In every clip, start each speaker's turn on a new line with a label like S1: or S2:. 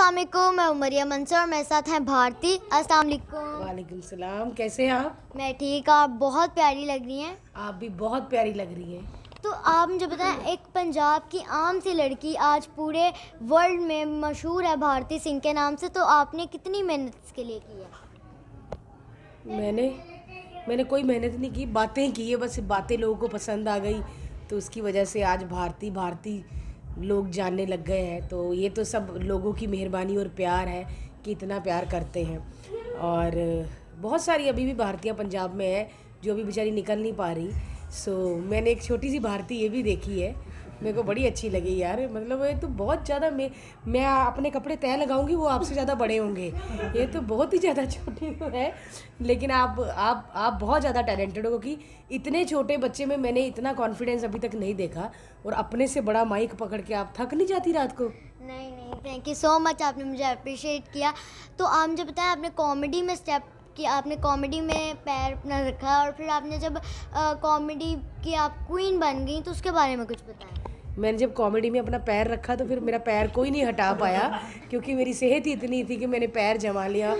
S1: असलम मैं उमरिया मंसूर और मेरे साथ हैं भारती असलम वालेकुम सलाम कैसे हैं आप मैं ठीक आप बहुत प्यारी लग रही हैं आप भी बहुत प्यारी लग रही हैं तो आप मुझे बताएं एक पंजाब की आम सी लड़की आज पूरे वर्ल्ड में मशहूर है भारती सिंह के नाम से तो आपने कितनी मेहनत इसके लिए की
S2: है मैंने मैंने कोई मेहनत नहीं की बातें की है बस बातें लोगों को पसंद आ गई तो उसकी वजह से आज भारती भारती लोग जानने लग गए हैं तो ये तो सब लोगों की मेहरबानी और प्यार है कि इतना प्यार करते हैं और बहुत सारी अभी भी भारतीय पंजाब में है जो अभी बेचारी निकल नहीं पा रही सो मैंने एक छोटी सी भारती ये भी देखी है मेरे को बड़ी अच्छी लगी यार मतलब ये तो बहुत ज़्यादा मैं मैं अपने कपड़े तय लगाऊंगी वो आपसे ज़्यादा बड़े होंगे ये तो बहुत ही ज़्यादा छोटे तो है लेकिन आप आप आप बहुत ज़्यादा टैलेंटेड हो क्योंकि इतने छोटे बच्चे में मैंने इतना कॉन्फिडेंस अभी तक नहीं देखा और अपने से बड़ा माइक पकड़ के आप थक नहीं जाती रात को
S1: नहीं नहीं थैंक यू सो मच आपने मुझे अप्रिशिएट किया तो आप जब बताएं आपने कॉमेडी में स्टेप कि आपने कॉमेडी में पैर अपना रखा और फिर आपने जब कॉमेडी की आप क्वीन बन गई तो उसके बारे में कुछ बताया
S2: मैंने जब कॉमेडी में अपना पैर रखा तो फिर मेरा पैर कोई नहीं हटा पाया क्योंकि मेरी सेहत ही इतनी थी कि मैंने पैर जमा लिया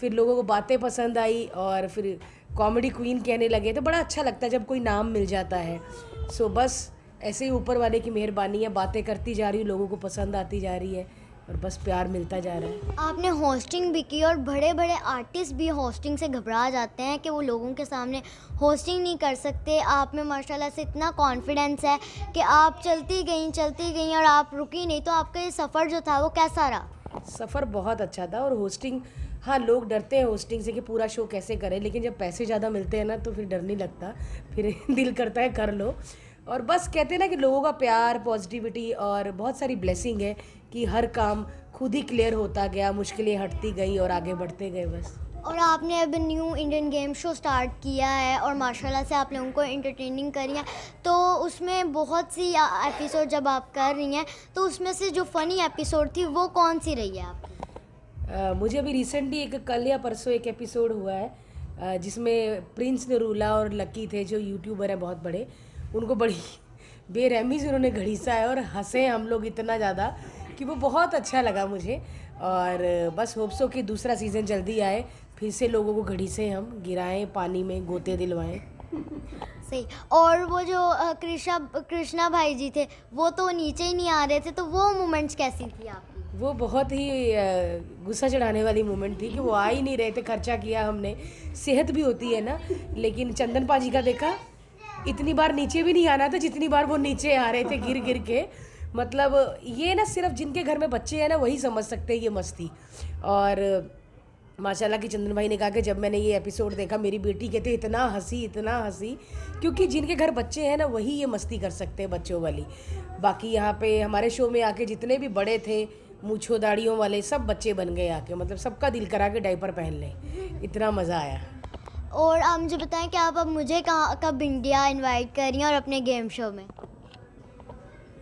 S2: फिर लोगों को बातें पसंद आई और फिर कॉमेडी क्वीन कहने लगे तो बड़ा अच्छा लगता है जब कोई नाम मिल जाता है सो बस ऐसे ही ऊपर वाले की मेहरबानी है बातें करती जा रही हूँ लोगों को पसंद आती जा रही है और बस प्यार मिलता जा रहा है
S1: आपने होस्टिंग भी की और बड़े बड़े आर्टिस्ट भी होस्टिंग से घबरा जाते हैं कि वो लोगों के सामने होस्टिंग नहीं कर सकते आप में माशाल्लाह से इतना कॉन्फिडेंस है कि आप चलती गई चलती गई और आप रुकी नहीं तो आपका ये सफ़र जो था वो कैसा रहा
S2: सफ़र बहुत अच्छा था और होस्टिंग हाँ लोग डरते हैं होस्टिंग से कि पूरा शो कैसे करें लेकिन जब पैसे ज़्यादा मिलते हैं ना तो फिर डर नहीं लगता फिर दिल करता है कर लो और बस कहते हैं ना कि लोगों का प्यार पॉजिटिविटी और बहुत सारी ब्लेसिंग है कि हर काम खुद ही क्लियर होता गया मुश्किलें हटती गई और आगे बढ़ते गए बस
S1: और आपने अब new Indian game show start किया है और माशाल्लाह से आप लोगों को इंटरटेनिंग करी है तो उसमें बहुत सी एपिसोड जब आप कर रही हैं तो उसमें से जो फ़नी एपिसोड थी वो कौन सी रही है
S2: आपकी मुझे अभी रिसेंटली एक कल या परसों एक एपिसोड हुआ है जिसमें प्रिंस नरूला और लकी थे जो यूट्यूबर हैं बहुत बड़े उनको बड़ी बेरहमी से उन्होंने घड़ीसा है और हंसे हम लोग इतना ज़्यादा कि वो बहुत अच्छा लगा मुझे और बस होप्सो कि दूसरा सीज़न जल्दी आए फिर से लोगों को घड़ी से हम गिराएं पानी में गोते दिलवाएं
S1: सही और वो जो कृष्णा कृष्णा भाई जी थे वो तो नीचे ही नहीं आ रहे थे तो वो मोमेंट्स कैसी थी आपकी
S2: वो बहुत ही गुस्सा चढ़ाने वाली मोमेंट थी कि वो आ ही नहीं रहे थे खर्चा किया हमने सेहत भी होती है ना लेकिन चंदन पाजी का देखा इतनी बार नीचे भी नहीं आना था जितनी बार वो नीचे आ रहे थे गिर गिर के मतलब ये ना सिर्फ जिनके घर में बच्चे हैं ना वही समझ सकते हैं ये मस्ती और माशाल्लाह कि चंदन भाई ने कहा कि जब मैंने ये एपिसोड देखा मेरी बेटी कहते इतना हंसी इतना हंसी क्योंकि जिनके घर बच्चे हैं ना वही ये मस्ती कर सकते हैं बच्चों वाली बाकी यहाँ पे हमारे शो में आके जितने भी बड़े थे मूछो दाढ़ियों वाले सब बच्चे बन गए आके मतलब सबका दिल करा के डाइपर पहन लें इतना मज़ा आया
S1: और आप मुझे बताएं कि आप अब मुझे कहाँ कब इंडिया इनवाइट हैं और अपने गेम शो में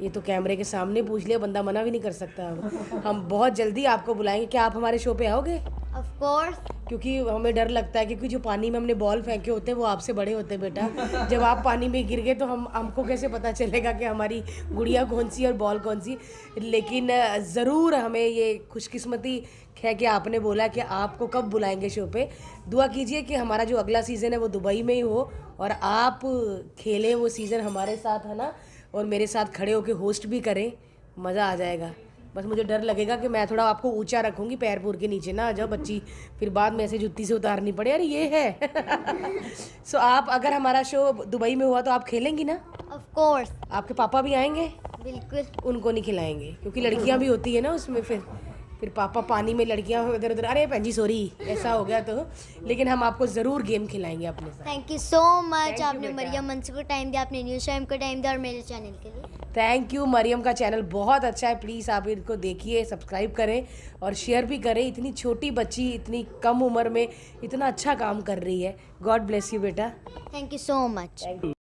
S2: ये तो कैमरे के सामने पूछ लिया बंदा मना भी नहीं कर सकता हम बहुत जल्दी आपको बुलाएंगे क्या आप हमारे शो पे आओगे ऑफ कोर्स क्योंकि हमें डर लगता है क्योंकि जो पानी में हमने बॉल फेंके होते हैं वो आपसे बड़े होते हैं बेटा जब आप पानी में गिर गए तो हम हमको कैसे पता चलेगा कि हमारी गुड़िया कौन सी और बॉल कौन सी लेकिन ज़रूर हमें ये खुशकिस्मती है कि आपने बोला कि आपको कब बुलाएंगे शो पे दुआ कीजिए कि हमारा जो अगला सीज़न है वो दुबई में ही हो और आप खेलें वो सीज़न हमारे साथ है ना और मेरे साथ खड़े होकर होस्ट भी करें मज़ा आ जाएगा बस मुझे डर लगेगा कि मैं थोड़ा आपको ऊंचा रखूँगी पैर पूर के नीचे ना आ जाओ बच्ची फिर बाद में ऐसे जुत्ती से उतारनी पड़े अरे ये है सो so, आप अगर हमारा शो दुबई में हुआ तो आप खेलेंगी ना ऑफ कोर्स आपके पापा भी आएंगे
S1: बिल्कुल
S2: उनको नहीं खिलाएंगे क्योंकि लड़कियाँ भी होती है ना उसमें फिर फिर पापा पानी में लड़कियाँ इधर उधर अरे भैन जी सॉरी ऐसा हो गया तो लेकिन हम आपको ज़रूर गेम खिलाएंगे अपने साथ
S1: थैंक यू सो मच आपने मरिया मंसूर को टाइम दिया आपने न्यूज़ टाइम को टाइम दिया और मेरे चैनल के
S2: लिए थैंक यू मरियम का चैनल बहुत अच्छा है प्लीज़ आप इनको देखिए सब्सक्राइब करें और शेयर भी करें इतनी छोटी बच्ची इतनी कम उम्र में इतना अच्छा काम कर रही है गॉड ब्लेस यू बेटा थैंक यू सो मच